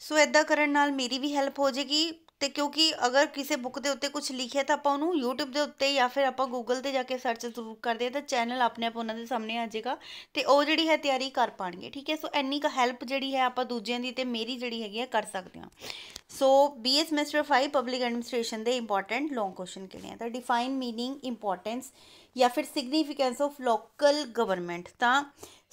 ਸੋ ਇਦਾਂ ਕਰਨ ਨਾਲ ਮੇਰੀ ਵੀ ਹੈਲਪ ਹੋ ਜੇਗੀ ਤੇ ਕਿਉਂਕਿ ਅਗਰ ਕਿਸੇ ਬੁੱਕ ਦੇ ਉੱਤੇ ਕੁਝ ਲਿਖਿਆ ਤਾਂ ਆਪਾਂ ਉਹਨੂੰ YouTube ਦੇ ਉੱਤੇ ਜਾਂ ਫਿਰ ਆਪਾਂ Google ਤੇ ਜਾ ਕੇ ਸਰਚ ਜ਼ਰੂਰ ਕਰਦੇ ਆ ਤਾਂ ਚੈਨਲ ਆਪਣੇ ਆਪ ਉਹਨਾਂ ਦੇ ਸਾਹਮਣੇ ਆ ਜਾਏਗਾ ਤੇ ਉਹ ਜਿਹੜੀ ਹੈ ਤਿਆਰੀ ਕਰ ਪਾਣਗੇ ਠੀਕ ਹੈ ਸੋ ਇੰਨੀ ਕ ਹੈਲਪ ਜਿਹੜੀ ਹੈ ਆਪਾਂ ਦੂਜਿਆਂ ਦੀ ਤੇ ਮੇਰੀ ਜਿਹੜੀ ਹੈਗੀ ਹੈ ਕਰ ਸਕਦੇ ਹਾਂ so BS mister 5 public administration ਦੇ ਇੰਪੋਰਟੈਂਟ ਲੌਂਗ ਕੁਐਸਚਨ ਕਿਹੜੇ ਆ ਤਾਂ ਡਿਫਾਈਨ ਮੀਨਿੰਗ ਇੰਪੋਰਟੈਂਸ ਜਾਂ ਫਿਰ ਸਿਗਨੀਫੀਕੈਂਸ ਆਫ ਲੋਕਲ ਗਵਰਨਮੈਂਟ ਤਾਂ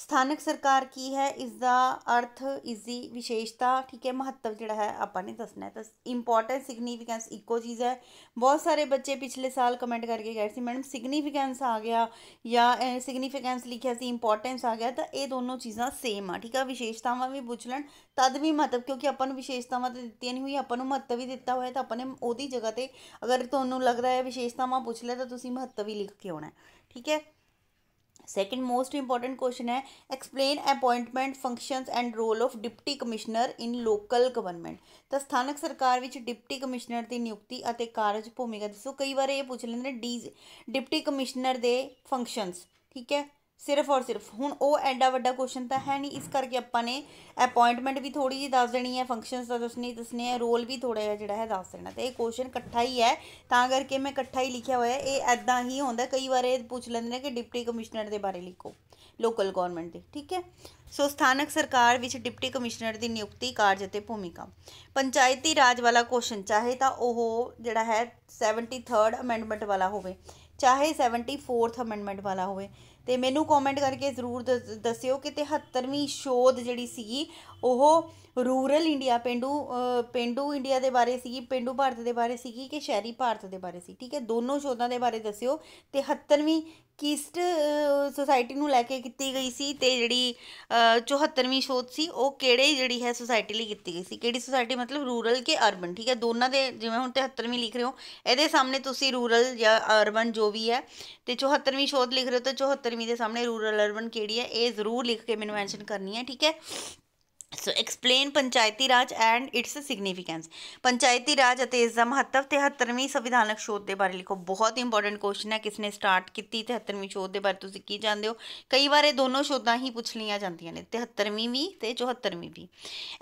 ਸਥਾਨਕ ਸਰਕਾਰ ਕੀ ਹੈ ਇਸ ਦਾ ਅਰਥ ਇਸ ਦੀ ਵਿਸ਼ੇਸ਼ਤਾ ਠੀਕ ਹੈ ਮਹੱਤਵ ਜਿਹੜਾ ਹੈ ਆਪਾਂ ਨੇ ਦੱਸਣਾ ਹੈ ਤਾਂ ਇੰਪੋਰਟੈਂਸ ਸਿਗਨੀਫੀਕੈਂਸ ਇੱਕੋ ਚੀਜ਼ ਹੈ ਬਹੁਤ ਸਾਰੇ ਬੱਚੇ ਪਿਛਲੇ ਸਾਲ ਕਮੈਂਟ ਕਰਕੇ ਗਏ ਸੀ ਮੈਡਮ ਸਿਗਨੀਫੀਕੈਂਸ ਆ ਗਿਆ ਜਾਂ ਸਿਗਨੀਫੀਕੈਂਸ ਲਿਖਿਆ ਸੀ ਇੰਪੋਰਟੈਂਸ ਆ ਗਿਆ ਤਾਂ ਇਹ ਦੋਨੋਂ ਚੀਜ਼ਾਂ ਸੇਮ ਆ ਠੀਕ ਆ ਵਿਸ਼ੇਸ਼ਤਾਵਾਂ ਵੀ ਪੁੱਛ ਲੈਣ ਤਦ ਵੀ ਮਹੱਤਵ ਕਿਉਂਕਿ ਆਪਾਂ ਨੂੰ ਵਿਸ਼ੇਸ਼ਤਾਵਾਂ ਤਾਂ ਦਿੱਤੀਆਂ ਨਹੀਂ ਹੋਈ ਆਪਾਂ ਨੂੰ ਮਹੱਤਵ ਵੀ ਦਿੱਤਾ ਹੋਇਆ ਤਾਂ ਆਪਾਂ ਨੇ ਉਹਦੀ ਜਗ੍ਹਾ ਤੇ ਅਗਰ ਤੁਹਾਨੂੰ ਲੱਗਦਾ ਹੈ ਵਿਸ਼ੇਸ਼ਤਾਵਾਂ ਪੁੱਛ ਲਿਆ ਤਾਂ ਤੁਸੀਂ ਮਹੱਤਵ ਹੀ ਲਿਖ ਕੇ ਆਉਣਾ ਠੀਕ ਹੈ ਸੈਕਿੰਡ ਮੋਸਟ ਇੰਪੋਰਟੈਂਟ ਕੁਐਸਚਨ ਹੈ explain appointment functions and role of deputy commissioner in local government ਤਾਂ ਸਥਾਨਕ ਸਰਕਾਰ ਵਿੱਚ ਡਿਪਟੀ ਕਮਿਸ਼ਨਰ ਦੀ ਨਿਯੁਕਤੀ ਅਤੇ ਕਾਰਜ ਭੂਮਿਕਾ ਦੱਸੋ ਕਈ ਵਾਰ ਇਹ ਪੁੱਛ ਲੈਂਦੇ ਨੇ ਡਿਪਟੀ ਕਮਿਸ਼ਨਰ ਦੇ ਫੰਕਸ਼ਨਸ ਠੀਕ ਹੈ ਸਿਰਫ ਔਰ ਸਿਰਫ ਹੁਣ ਉਹ ਐਡਾ ਵੱਡਾ ਕੁਐਸਚਨ ਤਾਂ ਹੈ ਨਹੀਂ ਇਸ ਕਰਕੇ ਆਪਾਂ ਨੇ ਅਪਾਇੰਟਮੈਂਟ ਵੀ ਥੋੜੀ ਜੀ ਦੱਸ ਦੇਣੀ ਹੈ ਫੰਕਸ਼ਨਸ ਦਾ ਦੱਸਣੀ ਦੱਸਨੇ ਹੈ ਰੋਲ ਵੀ ਥੋੜਾ ਜਿਹਾ ਜਿਹੜਾ ਹੈ ਦੱਸ ਦੇਣਾ ਤੇ ਇਹ ਕੁਐਸਚਨ ਇਕੱਠਾ ਹੀ ਹੈ ਤਾਂ ਕਰਕੇ ਮੈਂ ਇਕੱਠਾ ਹੀ ਲਿਖਿਆ ਹੋਇਆ ਇਹ ਐਦਾਂ ਹੀ ਹੁੰਦਾ ਕਈ ਵਾਰ ਇਹ ਪੁੱਛ ਲੈਂਦੇ ਨੇ ਕਿ ਡਿਪਟੀ ਕਮਿਸ਼ਨਰ ਦੇ ਬਾਰੇ ਲਿਖੋ ਲੋਕਲ ਗਵਰਨਮੈਂਟ ਦੇ ਠੀਕ ਹੈ ਸੋ ਸਥਾਨਕ ਸਰਕਾਰ ਵਿੱਚ ਡਿਪਟੀ ਕਮਿਸ਼ਨਰ ਦੀ ਨਿਯੁਕਤੀ ਕਾਰਜ ਅਤੇ ਭੂਮਿਕਾ ਪੰਚਾਇਤੀ ਰਾਜ ਵਾਲਾ ਕੁਐਸਚਨ ਚਾਹੇ ਤਾਂ ਉਹ ਜਿਹੜਾ ਹੈ 73 ਅਮੈਂਡਮੈਂਟ ਵਾਲਾ ਹੋਵੇ ਚਾਹੇ 74th ਅਮੈਂਡਮੈਂਟ ਵਾਲਾ ਹੋਵੇ ਤੇ ਮੈਨੂੰ ਕਮੈਂਟ ਕਰਕੇ ਜ਼ਰੂਰ ਦੱਸਿਓ ਕਿ 73ਵੀਂ ਸ਼ੋਧ ਜਿਹੜੀ ਸੀਗੀ ਉਹ ਰੂਰਲ ਇੰਡੀਆ ਪਿੰਡੂ ਪਿੰਡੂ ਇੰਡੀਆ ਦੇ ਬਾਰੇ ਸੀਗੀ ਪਿੰਡੂ ਭਾਰਤ ਦੇ ਬਾਰੇ ਸੀਗੀ ਕਿ ਸ਼ਹਿਰੀ ਭਾਰਤ ਦੇ ਬਾਰੇ ਸੀ ਠੀਕ ਹੈ ਦੋਨੋਂ ਸ਼ੋਧਾਂ ਦੇ ਬਾਰੇ ਦੱਸਿਓ 73ਵੀਂ ਕਿਸਟ ਸੁਸਾਇਟੀ ਨੂੰ ਲੈ ਕੇ ਕੀਤੀ ਗਈ ਸੀ ਤੇ ਜਿਹੜੀ 74ਵੀਂ ਸ਼ੋਧ ਸੀ ਉਹ ਕਿਹੜੇ ਜਿਹੜੀ ਹੈ ਸੁਸਾਇਟੀ ਲਈ ਕੀਤੀ ਗਈ ਸੀ ਕਿਹੜੀ ਸੁਸਾਇਟੀ ਮਤਲਬ ਰੂਰਲ ਕੇ ਅਰਬਨ ਠੀਕ ਹੈ ਦੋਨਾਂ ਦੇ ਜਿਵੇਂ ਹੁਣ 73ਵੀਂ ਲਿਖ ਰਹੇ ਹੋ ਇਹਦੇ ਸਾਹਮਣੇ ਤੁਸੀਂ ਰੂਰਲ ਜਾਂ ਅਰਬਨ ਜੋ ਵੀ ਹੈ ਤੇ 74ਵੀਂ ਸ਼ੋਧ ਲਿਖ ਰਹੇ ਹੋ ਤਾਂ 74ਵੀਂ ਦੇ ਸਾਹਮਣੇ ਰੂਰਲ ਅਰਬਨ ਕਿਹੜੀ ਹੈ ਇਹ ਜ਼ਰੂਰ ਲਿਖ ਕੇ ਮੈਨੂੰ ਮੈਂਸ਼ਨ ਕਰਨੀ ਹੈ ਠੀਕ ਹੈ ਸੋ ਐਕਸਪਲੇਨ ਪੰਚਾਇਤੀ ਰਾਜ ਐਂਡ ਇਟਸ ਸਿਗਨੀਫੀਕੈਂਸ ਪੰਚਾਇਤੀ ਰਾਜ ਅਤੇ ਇਸ ਦਾ ਮਹੱਤਵ 73ਵੀਂ ਸੰਵਿਧਾਨਕ ਸ਼ੋਧ ਦੇ ਬਾਰੇ ਲਿਖੋ ਬਹੁਤ ਹੀ ਇੰਪੋਰਟੈਂਟ ਕੁਐਸਚਨ ਹੈ ਕਿਸ ਨੇ ਸਟਾਰਟ ਕੀਤੀ 73ਵੀਂ ਸ਼ੋਧ ਦੇ ਬਾਰੇ ਤੁਸੀਂ ਕੀ ਜਾਣਦੇ ਹੋ ਕਈ ਵਾਰ ਇਹ ਦੋਨੋਂ ਸ਼ੋਧਾਂ ਹੀ ਪੁੱਛ ਲਈਆਂ ਜਾਂਦੀਆਂ ਨੇ 73ਵੀਂ ਵੀ ਤੇ 74ਵੀਂ ਵੀ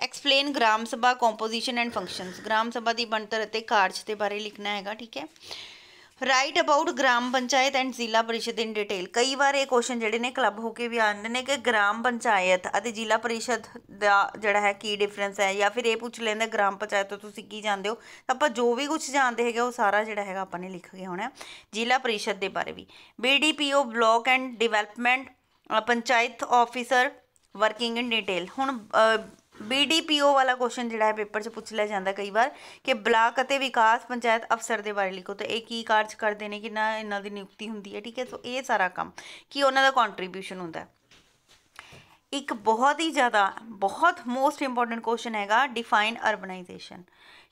explain Gram Sabha composition and functions Gram Sabha ਦੀ ਬਣਤਰ ਅਤੇ ਕਾਰਜ ਦੇ ਬਾਰੇ ਲਿਖਣਾ ਹੈਗਾ ਠੀਕ ਹੈ write about Gram Panchayat and Zila Parishad in detail ਕਈ ਵਾਰ ਇਹ ਕੁਐਸਚਨ ਜਿਹੜੇ ਨੇ ਕਲੱਬ ਹੋ ਕੇ ਵੀ ਆਉਂਦੇ ਨੇ ਕਿ ਗ੍ਰਾਮ ਪੰਚਾਇਤ ਅਤੇ ਜ਼ਿਲ੍ਹਾ ਪਰਿਸ਼ਦ ਦਾ ਜਿਹੜਾ ਹੈ ਕੀ ਡਿਫਰੈਂਸ ਹੈ ਜਾਂ ਫਿਰ ਇਹ ਪੁੱਛ ਲੈਂਦੇ ਗ੍ਰਾਮ ਪੰਚਾਇਤ ਤੋਂ ਤੁਸੀਂ ਕੀ ਜਾਣਦੇ ਹੋ ਆਪਾਂ ਜੋ ਵੀ ਕੁਝ ਜਾਣਦੇ ਹੈਗੇ ਉਹ ਸਾਰਾ ਜਿਹੜਾ ਹੈਗਾ ਆਪਾਂ ਨੇ ਲਿਖ ਕੇ ਆਉਣਾ ਜ਼ਿਲ੍ਹਾ ਪਰਿਸ਼ਦ ਦੇ ਬਾਰੇ ਵੀ BDPO block and development panchayat officer working in detail ਹੁਣ ਬੀਡੀਪੀਓ ਵਾਲਾ ਕੁਐਸਚਨ ਜਿਹੜਾ ਹੈ ਪੇਪਰ 'ਚ ਪੁੱਛ ਲਿਆ ਜਾਂਦਾ ਕਈ ਵਾਰ ਕਿ ਬਲਾਕ ਅਤੇ ਵਿਕਾਸ ਪੰਚਾਇਤ ਅਫਸਰ ਦੇ ਬਾਰੇ ਲਿਖੋ ਤਾਂ ਇਹ ਕੀ ਕਾਰਜ ਕਰਦੇ ਨੇ ਕਿੰਨਾ ਇਹਨਾਂ ਦੀ ਨਿਯੁਕਤੀ ਹੁੰਦੀ ਹੈ ਠੀਕ ਹੈ ਸੋ ਇਹ ਸਾਰਾ ਕੰਮ ਕੀ ਉਹਨਾਂ ਦਾ ਕੰਟਰੀਬਿਊਸ਼ਨ ਹੁੰਦਾ ਇੱਕ ਬਹੁਤ ਹੀ ਜ਼ਿਆਦਾ ਬਹੁਤ ਮੋਸਟ ਇੰਪੋਰਟੈਂਟ ਕੁਐਸਚਨ ਹੈਗਾ ਡਿਫਾਈਨ ਅਰਬਨਾਈਜੇਸ਼ਨ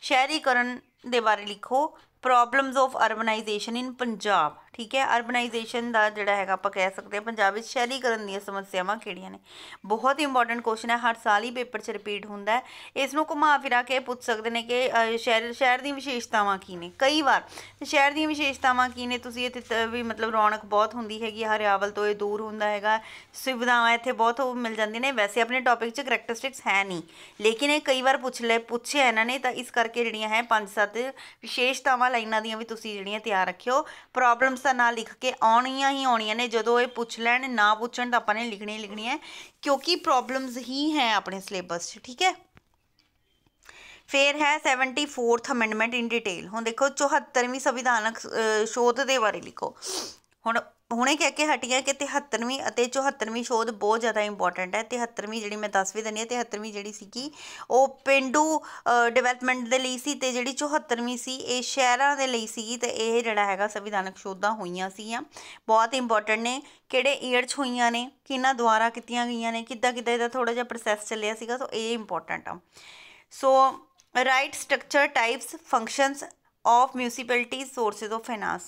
ਸ਼ਹਿਰੀਕਰਨ ਦੇ ਬਾਰੇ ਲਿਖੋ problems of urbanisation in Punjab ਠੀਕ ਹੈ ਅਰਬਨਾਈਜੇਸ਼ਨ ਦਾ ਜਿਹੜਾ ਹੈਗਾ ਆਪਾਂ ਕਹਿ ਸਕਦੇ ਹਾਂ ਪੰਜਾਬ ਵਿੱਚ ਸ਼ਹਿਰੀਕਰਨ ਦੀਆਂ ਸਮੱਸਿਆਵਾਂ ਕਿਹੜੀਆਂ ਨੇ ਬਹੁਤ ਇੰਪੋਰਟੈਂਟ ਕੁਐਸਚਨ ਹੈ ਹਰ ਸਾਲ ਹੀ ਪੇਪਰ 'ਚ ਰਿਪੀਟ ਹੁੰਦਾ ਹੈ ਇਸ ਨੂੰ ਘੁਮਾ ਫਿਰਾ ਕੇ ਪੁੱਛ ਸਕਦੇ ਨੇ ਕਿ ਸ਼ਹਿਰ ਸ਼ਹਿਰ ਦੀਆਂ ਵਿਸ਼ੇਸ਼ਤਾਵਾਂ ਕੀ ਨੇ ਕਈ ਵਾਰ ਸ਼ਹਿਰ ਦੀਆਂ ਵਿਸ਼ੇਸ਼ਤਾਵਾਂ ਕੀ ਨੇ ਤੁਸੀਂ ਇੱਥੇ ਵੀ ਮਤਲਬ ਰੌਣਕ ਬਹੁਤ ਹੁੰਦੀ ਹੈਗੀ ਹਰਿਆਵਲ ਤੋਂ ਇਹ ਦੂਰ ਹੁੰਦਾ ਹੈਗਾ ਸੁਵਿਧਾਵਾਂ ਇੱਥੇ ਬਹੁਤ ਮਿਲ ਜਾਂਦੀਆਂ ਨੇ ਵੈਸੇ ਆਪਣੇ ਟੌਪਿਕ 'ਚ ਕੈਰੈਕਟਰਿਸਟਿਕਸ ਹੈ ਨਹੀਂ ਲੇਕਿਨ ਇਹ ਕਈ ਵਾਰ ਪੁੱਛ ਲੈ ਪੁੱਛਿਆ ਇਹਨਾਂ ਨੇ ਤਾਂ ਇਸ ਕਰਕੇ ਜਿਹੜੀਆਂ ਹੈ ਪੰਜ ਸੱਤ ਵਿਸ਼ੇਸ਼ਤਾਵਾਂ ਲਾਈਨਾਂ ਦੀਆਂ ਵੀ ਤੁਸੀਂ ਜਿਹੜੀਆਂ ਤਿਆਰ ਰੱਖਿਓ ਪ੍ਰੋਬਲਮਸ ਦਾ ਨਾਂ ਲਿਖ ਕੇ ਆਉਣੀਆਂ ਹੀ ਆਉਣੀਆਂ ਨੇ ਜਦੋਂ ਇਹ ਪੁੱਛ ਲੈਣ ਨਾ ਪੁੱਛਣ ਤਾਂ ਆਪਾਂ ਨੇ ਲਿਖਣੀ ਲਿਖਣੀ ਹੈ ਕਿਉਂਕਿ ਪ੍ਰੋਬਲਮਸ ਹੀ ਹੈ ਆਪਣੇ ਸਿਲੇਬਸ 'ਚ ਠੀਕ ਹੈ ਫੇਰ ਹੈ 74th ਅਮੈਂਡਮੈਂਟ ਇਨ ਡਿਟੇਲ ਹੁਣ ਦੇਖੋ 74ਵੀਂ ਸੰਵਿਧਾਨਕ ਸ਼ੋਧ ਦੇ ਬਾਰੇ ਲਿਖੋ ਹੁਣ ਹੁਣੇ ਕਹਿ ਕੇ ਹਟੀਆਂ ਕਿ 73ਵੀਂ ਅਤੇ 74ਵੀਂ ਸ਼ੋਧ ਬਹੁਤ ਜ਼ਿਆਦਾ ਇੰਪੋਰਟੈਂਟ ਹੈ 73ਵੀਂ ਜਿਹੜੀ ਮੈਂ ਦੱਸ ਵੀ ਦਿੰਨੀ ਹੈ 73ਵੀਂ ਜਿਹੜੀ ਸੀ ਕਿ ਉਹ ਪਿੰਡੂ ਡਿਵੈਲਪਮੈਂਟ ਦੇ ਲਈ ਸੀ ਤੇ ਜਿਹੜੀ 74ਵੀਂ ਸੀ ਇਹ ਸ਼ਹਿਰਾਂ ਦੇ ਲਈ ਸੀ ਤੇ ਇਹ ਜਿਹੜਾ ਹੈਗਾ ਸੰਵਿਧਾਨਕ ਸ਼ੋਧਾਂ ਹੋਈਆਂ ਸੀਆਂ ਬਹੁਤ ਇੰਪੋਰਟੈਂਟ ਨੇ ਕਿਹੜੇ ਈਅਰ 'ਚ ਹੋਈਆਂ ਨੇ ਕਿਹਨਾਂ ਦੁਆਰਾ ਕੀਤੀਆਂ ਗਈਆਂ ਨੇ ਕਿੱਦਾਂ ਕਿੱਦਾਂ ਇਹਦਾ ਥੋੜਾ ਜਿਹਾ ਪ੍ਰੋਸੈਸ ਚੱਲਿਆ ਸੀਗਾ ਸੋ ਇਹ ਇੰਪੋਰਟੈਂਟ ਆ so write structure types functions of municipality sources of finance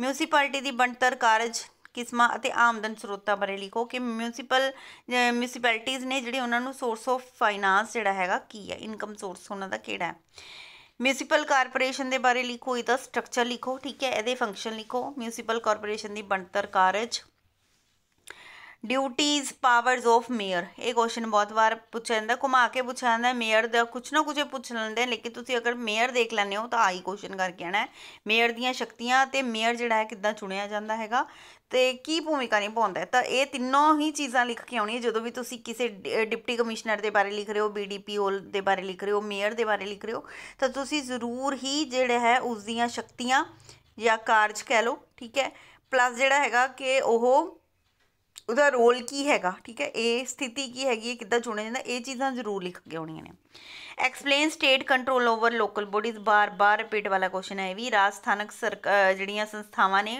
municipality ਦੀ ਬਣਤਰ ਕਾਰਜ ਕਿਸਮਾਂ ਅਤੇ ਆਮਦਨ ਸਰੋਤਾਂ ਬਾਰੇ ਲਿਖੋ ਕਿ ਮਿਊਨਿਸਪਲ ਮਿਊਨਿਸਪੈਲਿਟੀਜ਼ ਨੇ ਜਿਹੜੇ ਉਹਨਾਂ ਨੂੰ ਸੋਰਸ ਆਫ ਫਾਈਨਾਂਸ ਜਿਹੜਾ ਹੈਗਾ ਕੀ ਹੈ ਇਨਕਮ ਸੋਰਸ ਉਹਨਾਂ ਦਾ ਕਿਹੜਾ ਹੈ ਮਿਊਨਿਸਪਲ ਕਾਰਪੋਰੇਸ਼ਨ ਦੇ ਬਾਰੇ ਲਿਖੋ ਇਹਦਾ ਸਟਰਕਚਰ ਲਿਖੋ ਠੀਕ ਹੈ ਇਹਦੇ ਫੰਕਸ਼ਨ ਲਿਖੋ ਮਿਊਨਿਸਪਲ ਕਾਰਪੋਰੇਸ਼ਨ ਦੀ ਬਣਤਰ ਕਾਰਜ ਡਿਊਟੀਜ਼ ਪਾਵਰਸ ਆਫ ਮੇਅਰ ਇਹ ਕੁਐਸਚਨ ਬਹੁਤ ਵਾਰ ਪੁੱਛਿਆ ਜਾਂਦਾ ਘੁਮਾ ਕੇ ਪੁੱਛਿਆ ਜਾਂਦਾ ਮੇਅਰ ਦਾ ਕੁਛ ਨਾ ਕੁਝ ਪੁੱਛ ਲੈਂਦੇ ਲੇਕਿਨ ਤੁਸੀਂ ਅਗਰ ਮੇਅਰ ਦੇਖ ਲੈਣੇ ਹੋ ਤਾਂ ਆਈ ਕੁਐਸਚਨ ਕਰਕੇ ਆਣਾ ਹੈ ਮੇਅਰ ਦੀਆਂ ਸ਼ਕਤੀਆਂ ਤੇ ਮੇਅਰ ਜਿਹੜਾ ਹੈ ਕਿੱਦਾਂ ਚੁਣਿਆ ਜਾਂਦਾ ਹੈਗਾ ਤੇ ਕੀ ਭੂਮਿਕਾ ਨਿਭਾਉਂਦਾ ਤਾਂ ਇਹ ਤਿੰਨੋਂ ਹੀ ਚੀਜ਼ਾਂ ਲਿਖ ਕੇ ਆਉਣੀ ਹੈ ਜਦੋਂ ਵੀ ਤੁਸੀਂ ਕਿਸੇ ਡਿਪਟੀ ਕਮਿਸ਼ਨਰ ਦੇ ਬਾਰੇ ਲਿਖ ਰਹੇ ਹੋ ਬੀਡੀਪੀ ਹੋਲ ਦੇ ਬਾਰੇ ਲਿਖ ਰਹੇ ਹੋ ਮੇਅਰ ਦੇ ਬਾਰੇ ਲਿਖ ਰਹੇ ਹੋ ਤਾਂ ਤੁਸੀਂ ਜ਼ਰੂਰ ਹੀ ਜਿਹੜਾ ਹੈ ਉਸ ਦੀਆਂ ਸ਼ਕਤੀਆਂ ਜਾਂ ਕਾਰਜ ਕਹਿ ਲਓ ਠੀਕ ਹੈ ਪਲੱਸ ਜਿਹੜਾ ਹੈਗਾ ਕਿ ਉਹ ਉਹਦਾ ਰੋਲ ਕੀ ਹੈਗਾ ਠੀਕ ਹੈ ਇਹ ਸਥਿਤੀ ਕੀ ਹੈਗੀ ਹੈ ਕਿੱਦਾਂ ਚੁਣਿਆ ਜਾਂਦਾ ਇਹ ਚੀਜ਼ਾਂ ਜ਼ਰੂਰ ਲਿਖ ਕੇ ਆਉਣੀਆਂ ਨੇ explain state control over local bodies ਬਾਰ-ਬਾਰ ਰਿਪੀਟ ਵਾਲਾ ਕੁਐਸਚਨ ਹੈ ਵੀ ਰਾਜ ਸਥਾਨਕ ਜਿਹੜੀਆਂ ਸੰਸਥਾਵਾਂ ਨੇ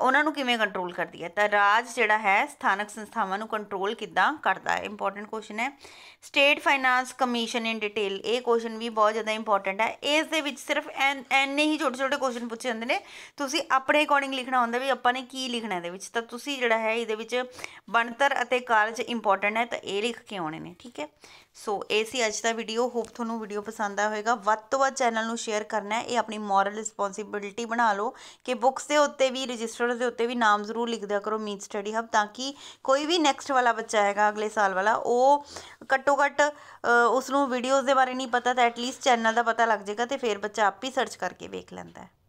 ਉਹਨਾਂ ਨੂੰ ਕਿਵੇਂ ਕੰਟਰੋਲ ਕਰਦੀ ਹੈ ਤਾਂ ਰਾਜ ਜਿਹੜਾ ਹੈ ਸਥਾਨਕ ਸੰਸਥਾਵਾਂ ਨੂੰ ਕੰਟਰੋਲ ਕਿੱਦਾਂ ਕਰਦਾ ਹੈ ਇੰਪੋਰਟੈਂਟ ਕੁਐਸਚਨ ਹੈ state finance commission in detail ਇਹ ਕੁਐਸਚਨ ਵੀ ਬਹੁਤ ਜ਼ਿਆਦਾ ਇੰਪੋਰਟੈਂਟ ਹੈ ਇਸ ਦੇ ਵਿੱਚ ਸਿਰਫ ਐਨੇ ਹੀ ਛੋਟੇ-ਛੋਟੇ ਕੁਐਸਚਨ ਪੁੱਛੇ ਜਾਂਦੇ ਨੇ ਤੁਸੀਂ ਆਪਣੇ ਅਕੋਰਡਿੰਗ ਲਿਖਣਾ ਹੁੰਦਾ ਵੀ ਆਪਾਂ ਨੇ ਕੀ ਲਿਖਣਾ ਇਹਦੇ ਵਿੱਚ ਤਾਂ ਤੁਸੀਂ ਜਿਹੜਾ ਹੈ ਇਹਦੇ ਵਿੱਚ ਬਣਤਰ ਅਤੇ ਕਾਰਜ ਇੰਪੋਰਟੈਂਟ ਹੈ ਤਾਂ ਇਹ ਲਿਖ ਕੇ ਆਉਣੇ ਨੇ ਠੀਕ ਹੈ ਸੋ ਇਹ ਸੀ ਅੱਜ ਦਾ ਵੀਡੀਓ ਹੋਪ ਤੁਹਾਨੂੰ ਵੀਡੀਓ ਪਸੰਦ ਆਇਆ ਹੋਵੇਗਾ ਵੱਧ ਤੋਂ ਵੱਧ ਚੈਨਲ ਨੂੰ ਸ਼ੇਅਰ ਕਰਨਾ ਹੈ ਇਹ ਆਪਣੀ ਮੋਰਲ ਰਿਸਪੌਂਸਿਬਿਲਟੀ ਬਣਾ ਲਓ ਕਿ ਬੁੱਕਸ ਦੇ ਉੱਤੇ ਵੀ ਰਜਿਸਟਰ ਦੇ ਉੱਤੇ ਵੀ ਨਾਮ ਜ਼ਰੂਰ ਲਿਖ ਦਿਆ ਕਰੋ ਮੀਨ ਸਟੱਡੀ ਹਬ ਤਾਂ ਕਿ ਕੋਈ ਵੀ ਨੈਕਸਟ ਵਾਲਾ ਬੱਚਾ ਆਏਗਾ ਅਗਲੇ ਸਾਲ ਵਾਲਾ ਉਹ ਘੱਟੋ ਘੱਟ ਉਸ ਨੂੰ ਵੀਡੀਓਜ਼ ਦੇ ਬਾਰੇ ਨਹੀਂ ਪਤਾ ਤਾਂ ਐਟਲੀਸਟ ਚੈਨਲ ਦਾ ਪਤਾ ਲੱਗ ਜਾਏਗਾ ਤੇ ਫਿਰ ਬੱਚਾ ਆਪ ਹੀ ਸਰਚ ਕਰਕੇ ਵੇਖ ਲੈਂਦਾ ਹੈ